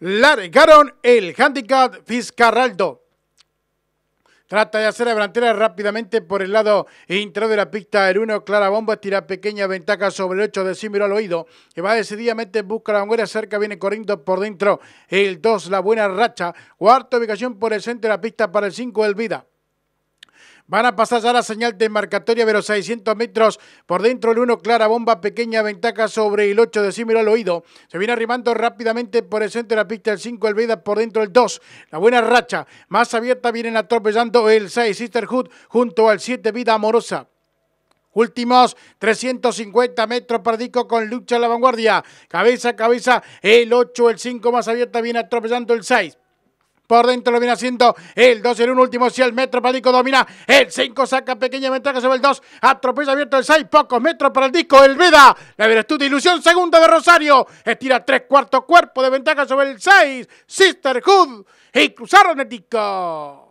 largaron el handicap Fiscarraldo. Trata de hacer la rápidamente por el lado interior de la pista. El 1, Clara Bomba, tira pequeña ventaja sobre el 8 de Cimiro al oído. Que va decididamente, busca la vanguera cerca, viene corriendo por dentro. El 2, la buena racha. Cuarta ubicación por el centro de la pista para el 5, Elvida. Van a pasar ya la señal de marcatoria, pero 600 metros. Por dentro el 1, clara bomba, pequeña ventaja sobre el 8, decímelo al oído. Se viene arrimando rápidamente por el centro de la pista el 5, el Veda por dentro el 2. La buena racha, más abierta, vienen atropellando el 6, Sisterhood, junto al 7, Vida Amorosa. Últimos 350 metros Pardico con lucha a la vanguardia. Cabeza a cabeza, el 8, el 5 más abierta, viene atropellando el 6. Por dentro lo viene haciendo el 2 en un último. Si el metro para disco domina, el 5 saca pequeña ventaja sobre el 2. Atropella abierto el 6. Pocos metros para el disco. El Veda. La virtud ilusión. Segunda de Rosario. Estira tres cuartos cuerpo de ventaja sobre el 6. Sisterhood. Y cruzaron el disco.